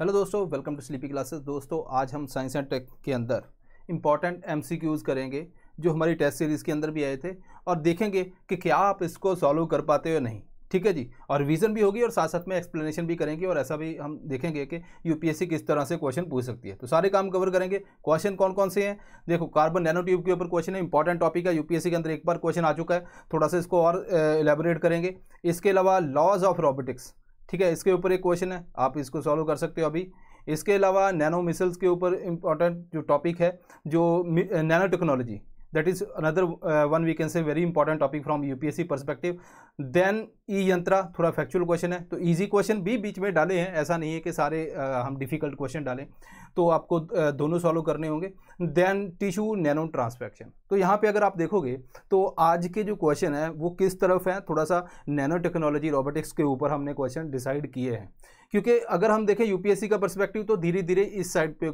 hello दोस्तों welcome to sleepy classes दोस्तों आज हम साइंस एंड टेक के अंदर इंपॉर्टेंट एमसीक्यूज़ करेंगे जो हमारी टेस्ट सीरीज़ के अंदर भी आए थे और देखेंगे कि क्या आप इसको सॉल्व कर पाते हो नहीं ठीक है जी और रिवीजन भी होगी और साथ साथ में एक्सप्लेनेशन भी करेंगे और ऐसा भी हम देखेंगे कि यूपीएससी किस तरह से क्वेश्चन पूछ सकती है तो सारे काम कवर करेंगे क्वेश्चन कौन कौन से हैं देखो कार्बन नैनो ट्यूब के ऊपर क्वेश्चन है इंपॉर्टेंट टॉपिक है यूपीएससी के अंदर एक बार क्वेश्चन आ चुका है थोड़ा सा इसको और एलेबोरेट करेंगे इसके अलावा लॉज ऑफ रॉबोटिक्स ठीक है इसके ऊपर एक क्वेश्चन है आप इसको सॉल्व कर सकते हो अभी इसके अलावा नैनो मिसल्स के ऊपर इम्पॉर्टेंट जो टॉपिक है जो nano technology that is another one we can say very important topic from UPSC UPSC then E Yantra थोड़ा फैक्चुअल क्वेश्चन है तो ईजी क्वेश्चन भी बीच में डाले हैं ऐसा नहीं है कि सारे uh, हम डिफिकल्ट क्वेश्चन डालें तो आपको दोनों सॉल्व करने होंगे देन टिश्यू नैनो ट्रांसफेक्शन तो यहाँ पे अगर आप देखोगे तो आज के जो क्वेश्चन है वो किस तरफ है थोड़ा सा नैनो टेक्नोलॉजी रोबोटिक्स के ऊपर हमने क्वेश्चन डिसाइड किए हैं क्योंकि अगर हम देखें यूपीएससी का पर्सपेक्टिव तो धीरे धीरे इस साइड पे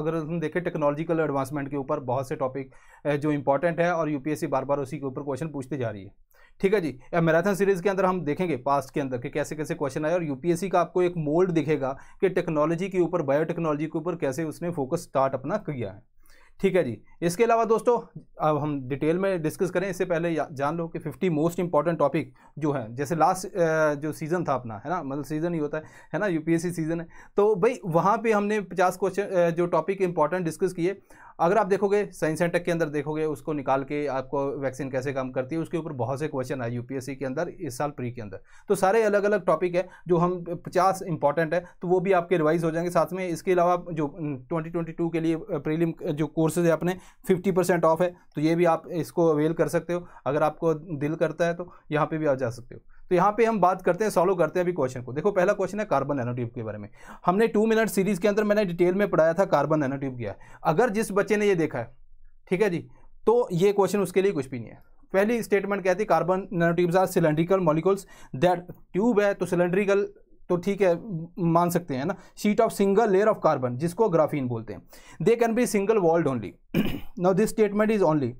अगर हम देखें टेक्नोलॉजिकल एडवांसमेंट के ऊपर बहुत से टॉपिक जो इंपॉर्टेंट है और यूपीएससी बार बार उसी के ऊपर क्वेश्चन पूछते जा रही है ठीक है जी या मैराथन सीरीज़ के अंदर हम देखेंगे पास्ट के अंदर कि कैसे कैसे क्वेश्चन आए और यूपीएससी का आपको एक मोल्ड दिखेगा कि टेक्नोलॉजी के ऊपर बायोटेक्नोलॉजी के ऊपर कैसे उसने फोकस स्टार्ट अपना किया है ठीक है जी इसके अलावा दोस्तों अब हम डिटेल में डिस्कस करें इससे पहले जान लो कि 50 मोस्ट इंपॉर्टेंट टॉपिक जो है जैसे लास्ट जो सीज़न था अपना है ना मतलब सीज़न ही होता है है ना यूपीएससी सीज़न है तो भाई वहाँ पे हमने 50 क्वेश्चन जो टॉपिक इंपॉर्टेंट डिस्कस किए अगर आप देखोगे साइंस एंड टेक के अंदर देखोगे उसको निकाल के आपको वैक्सीन कैसे काम करती है उसके ऊपर बहुत से क्वेश्चन आए यूपीएससी के अंदर इस साल प्री के अंदर तो सारे अलग अलग टॉपिक है जो हम पचास इंपॉर्टेंट है तो वो भी आपके रिवाइज हो जाएंगे साथ में इसके अलावा जो 2022 के लिए प्रीलिम जो कोर्सेज है अपने फिफ्टी ऑफ है तो ये भी आप इसको अवेल कर सकते हो अगर आपको दिल करता है तो यहाँ पर भी आप जा सकते हो तो यहाँ पे हम बात करते हैं सॉल्व करते हैं अभी क्वेश्चन को देखो पहला क्वेश्चन है कार्बन नैनोट्यूब के बारे में हमने टू मिनट सीरीज के अंदर मैंने डिटेल में पढ़ाया था कार्बन नैनोट्यूब किया अगर जिस बच्चे ने ये देखा है ठीक है जी तो ये क्वेश्चन उसके लिए कुछ भी नहीं है पहली स्टेटमेंट कहती है carbon nanotubes are cylindrical molecules that tube है तो सिलेंड्रिकल तो ठीक है मान सकते हैं ना sheet of single layer of carbon जिसको ग्राफीन बोलते हैं they can be single walled only now this statement is only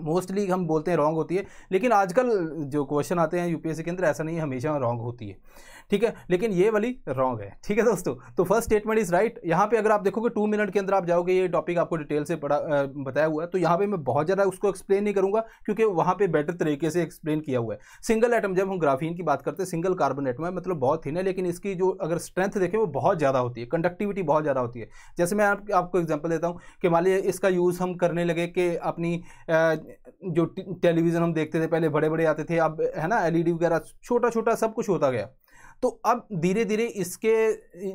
mostly हम बोलते हैं रॉन्ग होती है लेकिन आजकल जो क्वेश्चन आते हैं यूपीएससी के अंदर ऐसा नहीं है हमेशा रॉन्ग होती है ठीक है लेकिन ये वाली रॉन्ग है ठीक है दोस्तों तो फर्स्ट स्टेटमेंट इज़ राइट यहाँ पे अगर आप देखोगे टू मिनट के अंदर आप जाओगे ये टॉपिक आपको डिटेल से पढ़ा बताया हुआ है तो यहाँ पे मैं बहुत ज़्यादा उसको एक्सप्लेन नहीं करूँगा क्योंकि वहाँ पर बेटर तरीके से एक्सप्लेन किया हुआ है सिंगल आइटम जब हम ग्राफीन की बात करते हैं सिंगल कार्बन एटम है मतलब बहुत थी है लेकिन इसकी जो अगर स्ट्रेंथ देखें वो बहुत ज़्यादा होती है कंडक्टिविटी बहुत ज़्यादा होती है जैसे मैं आपको एग्जाम्पल देता हूँ कि मान लीजिए इसका यूज़ हम करने लगे कि अपनी जो टेलीविज़न हम देखते थे पहले बड़े बड़े आते थे अब है ना एलईडी वगैरह छोटा छोटा सब कुछ होता गया तो अब धीरे धीरे इसके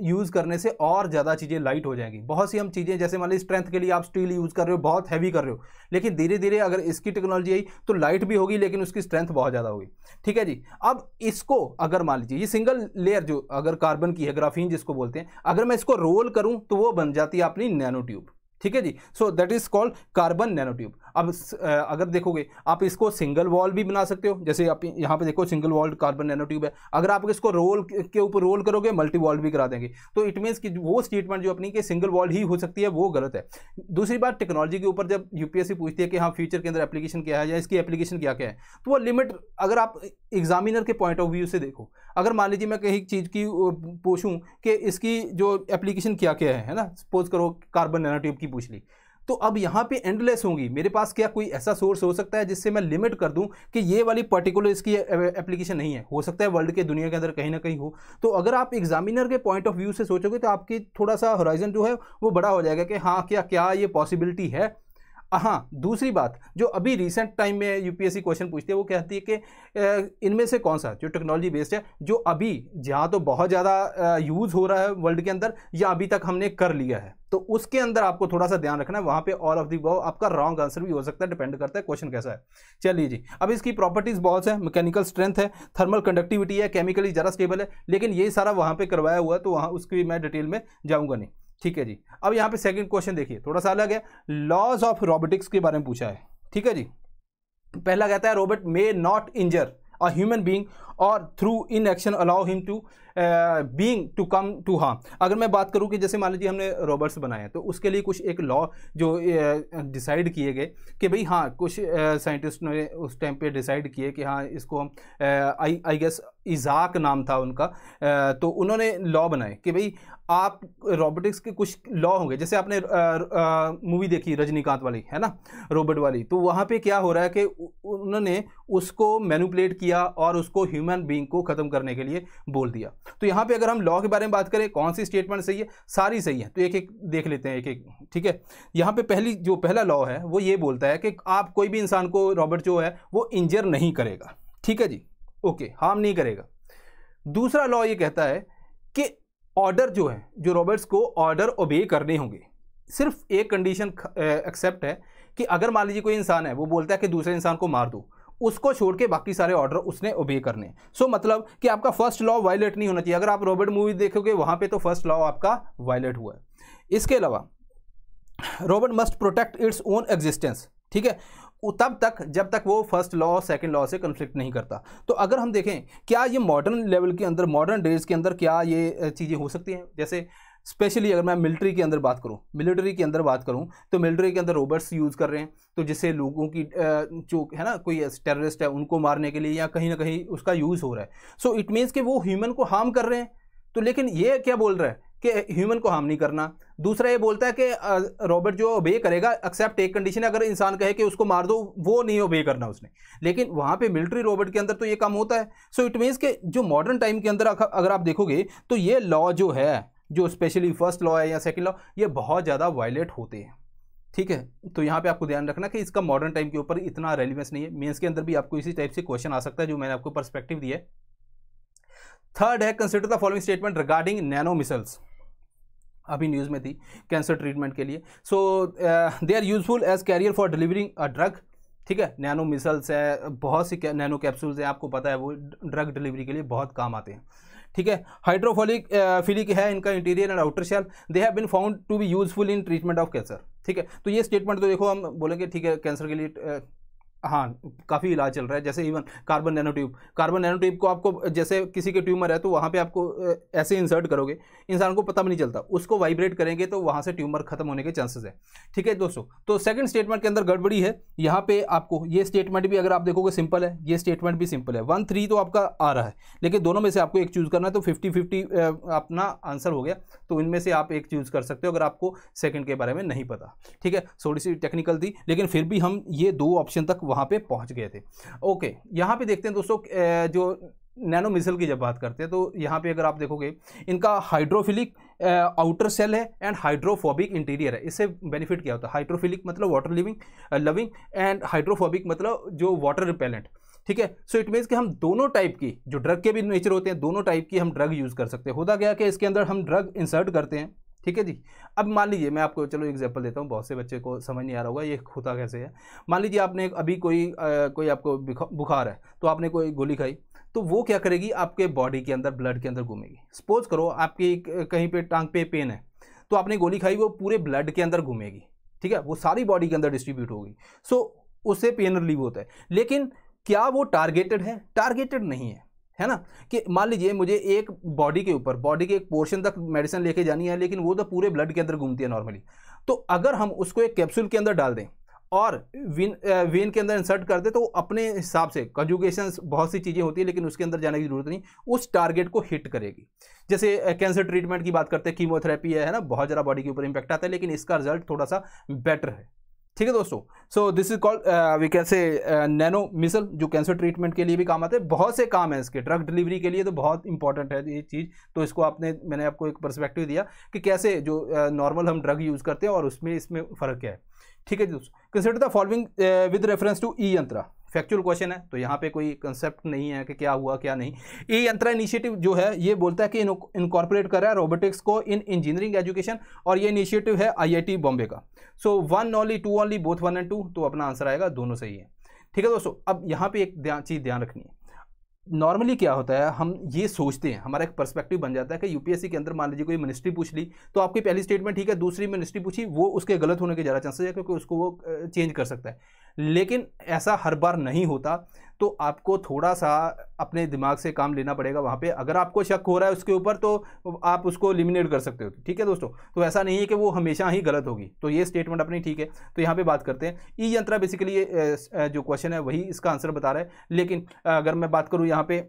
यूज़ करने से और ज़्यादा चीज़ें लाइट हो जाएंगी बहुत सी हम चीज़ें जैसे मान लीजिए स्ट्रेंथ के लिए आप स्टील यूज़ कर रहे हो बहुत हैवी कर रहे हो लेकिन धीरे धीरे अगर इसकी टेक्नोलॉजी आई तो लाइट भी होगी लेकिन उसकी स्ट्रेंथ बहुत ज़्यादा होगी ठीक है जी अब इसको अगर मान लीजिए ये सिंगल लेयर जो अगर कार्बन की है ग्राफीन जिसको बोलते हैं अगर मैं इसको रोल करूँ तो वो बन जाती है अपनी नैनो ट्यूब ठीक है जी so that is called carbon nano tube अब uh, अगर देखोगे आप इसको सिंगल वॉल भी बना सकते हो जैसे आप यहाँ पे देखो single walled carbon nano tube है अगर आप इसको रोल के ऊपर रोल करोगे मल्टी वॉल्ड भी करा देंगे तो इट मीन्स कि वो स्टेटमेंट जो अपनी कि सिंगल वॉल्ड ही हो सकती है वो गलत है दूसरी बात टेक्नोलॉजी के ऊपर जब यूपीएससी पूछती है कि हाँ फ्यूचर के अंदर एप्लीकेशन क्या है या इसकी एप्लीकेशन क्या क्या है तो वो लिमिट अगर आप एग्जामिनर के पॉइंट ऑफ व्यू से देखो अगर मान लीजिए मैं कहीं चीज़ की पूछूँ कि इसकी जो एप्लीकेशन क्या क्या है ना सपोज करो कार्बन नैनो ट्यूब की पूछ ली तो अब यहाँ पे एंडलेस होंगी मेरे पास क्या कोई ऐसा सोर्स हो सकता है जिससे मैं लिमिट कर दूँ कि ये वाली पर्टिकुलर इसकी एप्लीकेशन नहीं है हो सकता है वर्ल्ड के दुनिया के अंदर कहीं ना कहीं हो तो अगर आप एग्जामिनर के पॉइंट ऑफ व्यू से सोचोगे तो आपकी थोड़ा सा होराइजन जो है वो बड़ा हो जाएगा कि हाँ क्या क्या ये पॉसिबिलिटी है हाँ दूसरी बात जो अभी रिसेंट टाइम में यूपीएससी क्वेश्चन पूछती है वो कहती है कि इनमें से कौन सा जो टेक्नोलॉजी बेस्ड है जो अभी जहाँ तो बहुत ज़्यादा यूज़ हो रहा है वर्ल्ड के अंदर या अभी तक हमने कर लिया है तो उसके अंदर आपको थोड़ा सा ध्यान रखना है वहाँ पे ऑल ऑफ दी वो आपका रॉन्ग आंसर भी हो सकता है डिपेंड करता है क्वेश्चन कैसा है चलिए जी अब इसकी प्रॉपर्टीज़ बहुत है मैकेनिकल स्ट्रेंथ है थर्मल कंडक्टिविटी है केमिकली ज़रा स्टेबल है लेकिन ये सारा वहाँ पर करवाया हुआ है तो वहाँ उसकी मैं डिटेल में जाऊँगा नहीं ठीक है जी अब यहाँ पे सेकंड क्वेश्चन देखिए थोड़ा सा अलग है लॉज ऑफ रोबोटिक्स के बारे में पूछा है ठीक है जी पहला कहता है robot may not injure a human being और through inaction allow him to being to come to harm अगर मैं बात करूँ कि जैसे मान लीजिए हमने रॉबर्ट्स बनाए तो उसके लिए कुछ एक लॉ जो डिसाइड uh, किए गए कि भाई हाँ कुछ साइंटिस्ट uh, ने उस टाइम पे डिसाइड किए कि हाँ इसको हम आई आई गेस इजाक नाम था उनका आ, uh, तो उन्होंने लॉ बनाए कि भाई आप रोबोटिक्स के कुछ लॉ होंगे जैसे आपने मूवी देखी रजनीकांत वाली है ना रोबोट वाली तो वहाँ पे क्या हो रहा है कि उन्होंने उसको मैनुपलेट किया और उसको ह्यूमन ह्यूमन बींग को खत्म करने के लिए बोल दिया तो यहां पे अगर हम लॉ के बारे में बात करें कौन सी स्टेटमेंट सही है सारी सही है तो एक एक देख लेते हैं एक एक ठीक है यहां पे पहली जो पहला लॉ है वो ये बोलता है कि आप कोई भी इंसान को रॉबर्ट जो है वो इंजर नहीं करेगा ठीक है जी ओके हार्म नहीं करेगा दूसरा लॉ ये कहता है कि ऑर्डर जो है जो रॉबर्ट्स को ऑर्डर ओबे करने होंगे सिर्फ एक कंडीशन एक्सेप्ट है कि अगर मान लीजिए कोई इंसान है वो बोलता है कि दूसरे इंसान को मार दो उसको छोड़ के बाकी सारे ऑर्डर उसने ओबे करने सो so, मतलब कि आपका फर्स्ट लॉ वायलेट नहीं होना चाहिए अगर आप रॉबर्ट मूवी देखोगे वहां पे तो फर्स्ट लॉ आपका वायलेट हुआ है इसके अलावा robot must protect its own existence ठीक है तब तक जब तक वो फर्स्ट लॉ और सेकेंड लॉ से कन्फ्लिक्ट नहीं करता तो अगर हम देखें क्या ये मॉडर्न लेवल के अंदर मॉडर्न डेज के अंदर क्या ये चीज़ें हो सकती हैं जैसे स्पेशली अगर मैं मिलिट्री के अंदर बात करूँ मिलिट्री के अंदर बात करूँ तो मिलिट्री के अंदर रोबोट्स यूज़ कर रहे हैं तो जिससे लोगों की जो है ना कोई टेररिस्ट है उनको मारने के लिए या कहीं ना कहीं उसका यूज़ हो रहा है सो इट मीन्स कि वो ह्यूमन को हार्म कर रहे हैं तो लेकिन ये क्या बोल रहा है कि ह्यूमन को हार्म नहीं करना दूसरा ये बोलता है कि रॉबर्ट जो ओबे करेगा एक्सेप्ट एक कंडीशन अगर इंसान कहे कि उसको मार दो वो नहीं ओबे करना उसने लेकिन वहाँ पे मिलिट्री रॉबर्ट के अंदर तो ये काम होता है सो इट मीन्स के जो मॉडर्न टाइम के अंदर अगर आप देखोगे तो ये लॉ जो है जो स्पेशली फर्स्ट लॉ है या सेकेंड लॉ ये बहुत ज़्यादा वायलेट होते हैं ठीक है तो यहाँ पे आपको ध्यान रखना कि इसका मॉडर्न टाइम के ऊपर इतना रेलिवेंस नहीं है मेंस के अंदर भी आपको इसी टाइप से क्वेश्चन आ सकता है जो मैंने आपको पर्सपेक्टिव दिया है थर्ड है consider the following statement regarding nano micelles अभी न्यूज़ में थी कैंसर ट्रीटमेंट के लिए so they are useful as carrier for delivering a drug ठीक है नैनो मिसल्स है बहुत सी नैनो कैप्सूल्स हैं आपको पता है वो ड्रग डिलीवरी के लिए बहुत काम आते हैं ठीक है हाइड्रोफोलिक फिलिक uh, है इनका interior and outer shell they have been found to be useful in treatment of cancer ठीक है तो ये स्टेटमेंट तो देखो हम बोलेंगे ठीक है कैंसर के लिए uh, हाँ काफ़ी इलाज चल रहा है जैसे even carbon nano tube carbon nano tube को आपको जैसे किसी के ट्यूमर है तो वहाँ पे आपको ऐसे इंसर्ट करोगे इंसान को पता भी नहीं चलता उसको वाइब्रेट करेंगे तो वहाँ से ट्यूमर खत्म होने के चांसेस है ठीक है दोस्तों तो सेकंड स्टेटमेंट के अंदर गड़बड़ी है यहाँ पर आपको ये स्टेटमेंट भी अगर आप देखोगे सिंपल है ये स्टेटमेंट भी सिंपल है वन थ्री तो आपका आ रहा है लेकिन दोनों में से आपको एक चूज़ करना है तो फिफ्टी फिफ्टी अपना आंसर हो गया तो इनमें से आप एक चूज़ कर सकते हो अगर आपको सेकेंड के बारे में नहीं पता ठीक है थोड़ी सी टेक्निकल थी लेकिन फिर भी हम ये दो ऑप्शन तक वहाँ पे पहुँच गए थे ओके यहाँ पे देखते हैं दोस्तों जो नैनो मिसल की जब बात करते हैं तो यहाँ पे अगर आप देखोगे इनका हाइड्रोफिलिक आउटर सेल है एंड हाइड्रोफोबिक इंटीरियर है इससे बेनिफिट क्या होता है हाइड्रोफिलिक मतलब water living loving and hydrophobic मतलब जो वाटर रिपेलेंट ठीक है सो इट मीन्स कि हम दोनों टाइप की जो ड्रग के भी नेचर होते हैं दोनों टाइप की हम ड्रग यूज़ कर सकते हैं होता गया कि इसके अंदर हम ड्रग इंसर्ट करते हैं ठीक है जी अब मान लीजिए मैं आपको चलो एग्जांपल देता हूँ बहुत से बच्चे को समझ नहीं आ रहा होगा ये होता कैसे है मान लीजिए आपने अभी कोई आ, कोई आपको बुखार है तो आपने कोई गोली खाई तो वो क्या करेगी आपके बॉडी के अंदर ब्लड के अंदर घूमेगी सपोज करो आपकी कहीं पे टांग पे पेन है तो आपने गोली खाई वो पूरे ब्लड के अंदर घूमेगी ठीक है वो सारी बॉडी के अंदर डिस्ट्रीब्यूट होगी सो उससे पेन रिलीव होता है लेकिन क्या वो टारगेटेड है टारगेटेड नहीं है है ना कि मान लीजिए मुझे एक बॉडी के ऊपर बॉडी के एक पोर्शन तक मेडिसिन लेके जानी है लेकिन वो तो पूरे ब्लड के अंदर घूमती है नॉर्मली तो अगर हम उसको एक कैप्सूल के अंदर डाल दें और वीन वीन के अंदर इंसर्ट कर दे तो अपने हिसाब से कंजुगेशन बहुत सी चीज़ें होती है लेकिन उसके अंदर जाने की ज़रूरत नहीं उस टारगेट को हिट करेगी जैसे कैंसर ट्रीटमेंट की बात करते हैं कीमोथेरेपी है, ना बहुत ज़्यादा बॉडी के ऊपर इंपैक्ट आता है लेकिन इसका रिजल्ट थोड़ा सा बेटर है ठीक है दोस्तों so this is called we can say nano micelle जो कैंसर ट्रीटमेंट के लिए भी काम आते हैं बहुत से काम हैं इसके ड्रग डिलीवरी के लिए तो बहुत इंपॉर्टेंट है ये चीज़ तो इसको आपने मैंने आपको एक परस्पेक्टिव दिया कि कैसे जो नॉर्मल uh, हम ड्रग यूज़ करते हैं और उसमें इसमें फ़र्क क्या है ठीक है जी दोस्तों consider the following with reference to E Yantra factual question है तो यहाँ पे कोई कंसेप्ट नहीं है कि क्या हुआ क्या नहीं ई यंत्रा इनिशिएटिव जो है ये बोलता है कि इनकॉर्पोरेट कर रहा है रोबोटिक्स को इन इंजीनियरिंग एजुकेशन और ये इनिशिएटिव है आईआईटी बॉम्बे का so one only two only both one and two तो अपना आंसर आएगा दोनों सही है ठीक है दोस्तों अब यहाँ पर एक चीज़ ध्यान रखनी है नॉर्मली क्या होता है हम ये सोचते हैं हमारा एक पर्सपेक्टिव बन जाता है कि यूपीएससी के अंदर मान लीजिए कोई मिनिस्ट्री पूछ ली तो आपकी पहली स्टेटमेंट ठीक है दूसरी मिनिस्ट्री पूछी वो उसके गलत होने के ज़्यादा चांसेस है क्योंकि उसको वो चेंज कर सकता है लेकिन ऐसा हर बार नहीं होता तो आपको थोड़ा सा अपने दिमाग से काम लेना पड़ेगा वहाँ पे अगर आपको शक हो रहा है उसके ऊपर तो आप उसको एलिमिनेट कर सकते हो ठीक है दोस्तों तो ऐसा नहीं है कि वो हमेशा ही गलत होगी तो ये स्टेटमेंट अपनी ठीक है तो यहाँ पे बात करते हैं ई यंत्रा बेसिकली जो क्वेश्चन है वही इसका आंसर बता रहा है लेकिन अगर मैं बात करूँ यहाँ पर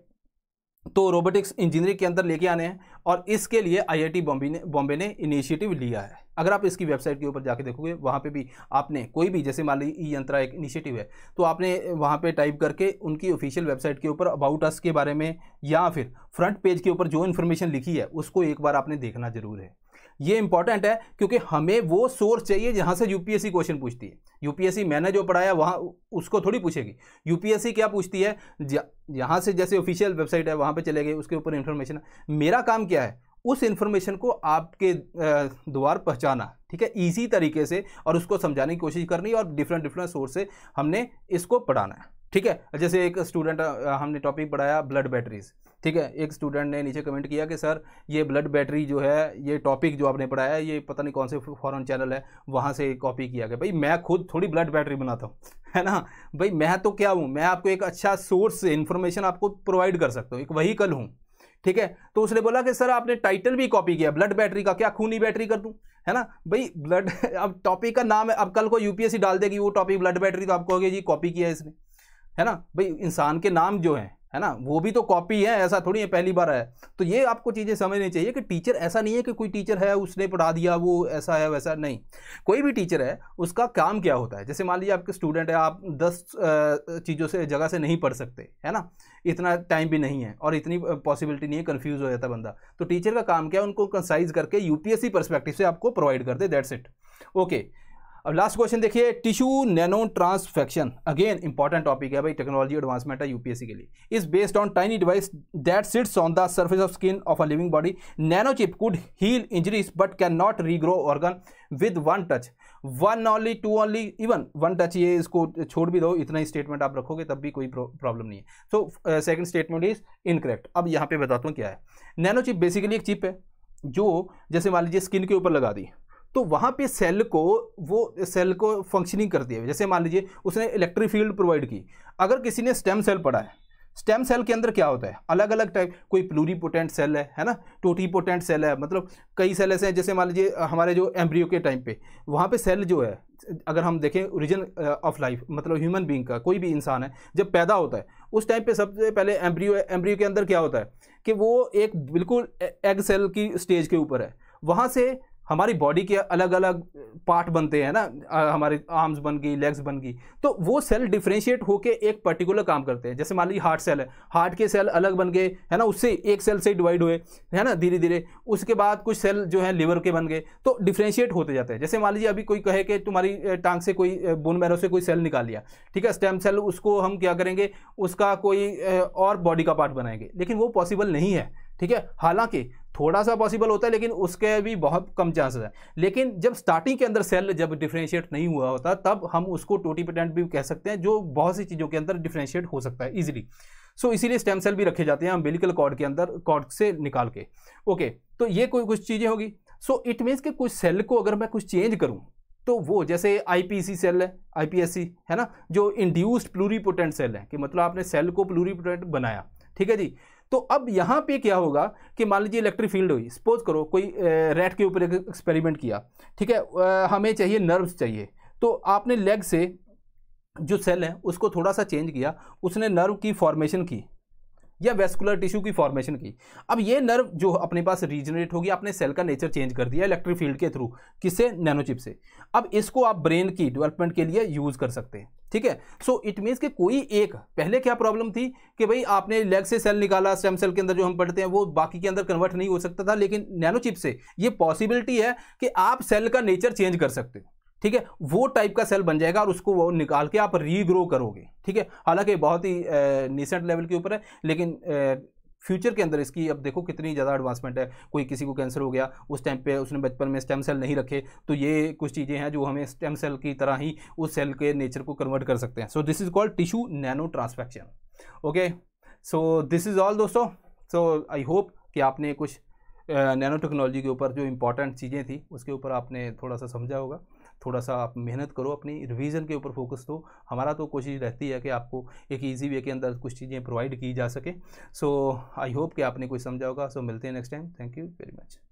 तो रोबोटिक्स इंजीनियरिंग के अंदर लेके आने हैं और इसके लिए आई टी बॉम्बे ने बॉम्बे ने इनिशिएटिव लिया है अगर आप इसकी वेबसाइट के ऊपर जाके देखोगे वहाँ पे भी आपने कोई भी जैसे मान ली ई यंत्रा एक इनिशिएटिव है तो आपने वहाँ पे टाइप करके उनकी ऑफिशियल वेबसाइट के ऊपर अबाउट अस के बारे में या फिर फ्रंट पेज के ऊपर जो इन्फॉर्मेशन लिखी है उसको एक बार आपने देखना ज़रूर है ये इंपॉर्टेंट है क्योंकि हमें वो सोर्स चाहिए जहाँ से यूपीएससी क्वेश्चन पूछती है यूपीएससी मैंने जो पढ़ाया वहाँ उसको थोड़ी पूछेगी यूपीएससी क्या पूछती है यहाँ से जैसे ऑफिशियल वेबसाइट है वहाँ पे चले गए उसके ऊपर इन्फॉर्मेशन मेरा काम क्या है उस इन्फॉर्मेशन को आपके द्वार पहचाना ठीक है ईजी तरीके से और उसको समझाने की कोशिश करनी और डिफरेंट डिफरेंट सोर्स से हमने इसको पढ़ाना है ठीक है जैसे एक स्टूडेंट हमने टॉपिक पढ़ाया ब्लड बैटरीज ठीक है एक स्टूडेंट ने नीचे कमेंट किया कि सर ये ब्लड बैटरी जो है ये टॉपिक जो आपने पढ़ाया ये पता नहीं कौन से फॉरन चैनल है वहाँ से कॉपी किया गया भाई मैं खुद थोड़ी ब्लड बैटरी बनाता हूँ है ना भाई मैं तो क्या हूँ मैं आपको एक अच्छा सोर्स इन्फॉर्मेशन आपको प्रोवाइड कर सकता हूँ एक वहीकल हूँ ठीक है तो उसने बोला कि सर आपने टाइटल भी कॉपी किया ब्लड बैटरी का क्या खूनी बैटरी कर दूँ है ना भाई ब्लड अब टॉपिक का नाम है अब कल को यूपीएससी डाल देगी वो टॉपिक ब्लड बैटरी तो आप कहोगे जी कॉपी किया इसने है ना भाई इंसान के नाम जो हैं है ना वो भी तो कॉपी है ऐसा थोड़ी है पहली बार है तो ये आपको चीज़ें समझनी चाहिए कि टीचर ऐसा नहीं है कि कोई टीचर है उसने पढ़ा दिया वो ऐसा है वैसा नहीं कोई भी टीचर है उसका काम क्या होता है जैसे मान लीजिए आपके स्टूडेंट है आप दस चीज़ों से जगह से नहीं पढ़ सकते है ना इतना टाइम भी नहीं है और इतनी पॉसिबिलिटी नहीं है कन्फ्यूज़ हो जाता बंदा तो टीचर का काम क्या है उनको कंसाइज करके यूपीएससी परस्पेक्टिव से आपको प्रोवाइड कर दे दैट्स इट ओके अब लास्ट क्वेश्चन देखिए tissue nano transfection again important topic है भाई टेक्नोलॉजी एडवांसमेंट है यूपीएससी के लिए is based on tiny device that sits on the surface of skin of a living body nano chip could heal injuries but can not regrow organ with one touch one only two only even one touch ये इसको छोड़ भी दो इतना ही statement आप रखोगे तब भी कोई प्रॉब्लम नहीं है so second statement is incorrect अब यहाँ पे बताता हूँ क्या है नैनो चिप बेसिकली एक चिप है जो जैसे मान लीजिए स्किन के ऊपर लगा दी तो वहाँ पे सेल को वो सेल को फंक्शनिंग करती है जैसे मान लीजिए उसने इलेक्ट्रिक फील्ड प्रोवाइड की अगर किसी ने स्टेम सेल पढ़ा है स्टेम सेल के अंदर क्या होता है अलग अलग टाइप कोई पोटेंट सेल है है ना पोटेंट सेल है मतलब कई सेल ऐसे हैं जैसे मान लीजिए हमारे जो एम्ब्रियो के टाइम पे वहाँ पे सेल जो है अगर हम देखें ओरिजिन ऑफ लाइफ मतलब ह्यूमन बींग का कोई भी इंसान है जब पैदा होता है उस टाइम पे सबसे पहले एम्ब्रियो एम्ब्रियो के अंदर क्या होता है कि वो एक बिल्कुल एग e-, सेल की स्टेज के ऊपर है वहाँ से हमारी बॉडी के अलग अलग पार्ट बनते हैं ना हमारे आर्म्स बन गई लेग्स बन गई तो वो सेल डिफ्रेंशिएट होके एक पर्टिकुलर काम करते हैं जैसे मान लीजिए हार्ट सेल है हार्ट के सेल अलग बन गए है ना उससे एक सेल से डिवाइड हुए है ना धीरे धीरे उसके बाद कुछ सेल जो है लिवर के बन गए तो डिफ्रेंशिएट होते जाते हैं जैसे मान लीजिए अभी कोई कहे कि तुम्हारी टांग से कोई बोन मैरो से कोई सेल निकाल लिया ठीक है स्टेम सेल उसको हम क्या करेंगे उसका कोई और बॉडी का पार्ट बनाएंगे लेकिन वो पॉसिबल नहीं है ठीक है हालांकि थोड़ा सा पॉसिबल होता है लेकिन उसके भी बहुत कम चांसेस है लेकिन जब स्टार्टिंग के अंदर सेल जब डिफ्रेंशिएट नहीं हुआ होता तब हम उसको पेटेंट भी कह सकते हैं जो बहुत सी चीज़ों के अंदर डिफ्रेंशिएट हो सकता है ईजिली सो so, इसीलिए स्टेम सेल भी रखे जाते हैं अम्बिलिकल कॉर्ड के अंदर कॉर्ड से निकाल के ओके okay, तो ये कोई कुछ चीज़ें होगी सो इट मीन्स कि कुछ सेल को अगर मैं कुछ चेंज करूँ तो वो जैसे आईपीसी सेल है आईपीएससी है ना जो इंड्यूस्ड प्लूरीपोटेंट सेल है कि मतलब आपने सेल को प्लूरीपोटेंट बनाया ठीक है जी तो अब यहाँ पे क्या होगा कि मान लीजिए इलेक्ट्रिक फील्ड हुई सपोज करो कोई रेट के ऊपर एक एक्सपेरिमेंट किया ठीक है हमें चाहिए नर्व्स चाहिए तो आपने लेग से जो सेल है उसको थोड़ा सा चेंज किया उसने नर्व की फॉर्मेशन की या वेस्कुलर टिश्यू की फॉर्मेशन की अब ये नर्व जो अपने पास रीजनरेट होगी आपने सेल का नेचर चेंज कर दिया इलेक्ट्रिक फील्ड के थ्रू किससे नैनोचिप से अब इसको आप ब्रेन की डेवलपमेंट के लिए यूज़ कर सकते हैं ठीक है सो इट मीन्स कि कोई एक पहले क्या प्रॉब्लम थी कि भाई आपने लेग से सेल निकाला स्टेम सेल के अंदर जो हम पढ़ते हैं वो बाकी के अंदर कन्वर्ट नहीं हो सकता था लेकिन नैनोचिप से ये पॉसिबिलिटी है कि आप सेल का नेचर चेंज कर सकते हो ठीक है वो टाइप का सेल बन जाएगा और उसको वो निकाल के आप रीग्रो करोगे ठीक है हालांकि बहुत ही निसेंट लेवल के ऊपर है लेकिन फ्यूचर के अंदर इसकी अब देखो कितनी ज़्यादा एडवांसमेंट है कोई किसी को कैंसर हो गया उस टाइम पे उसने बचपन में स्टेम सेल नहीं रखे तो ये कुछ चीज़ें हैं जो हमें स्टेम सेल की तरह ही उस सेल के नेचर को कन्वर्ट कर सकते हैं so this is called tissue nano transfection okay so this is all दोस्तों सो आई होप कि आपने कुछ नैनो टेक्नोलॉजी के ऊपर जो इंपॉर्टेंट चीज़ें थी उसके ऊपर आपने थोड़ा सा समझा होगा थोड़ा सा आप मेहनत करो अपनी रिवीजन के ऊपर फोकस दो तो हमारा तो कोशिश रहती है कि आपको एक ईजी वे के अंदर कुछ चीज़ें प्रोवाइड की जा सके सो आई होप कि आपने कुछ समझा होगा सो so, मिलते हैं next time thank you very much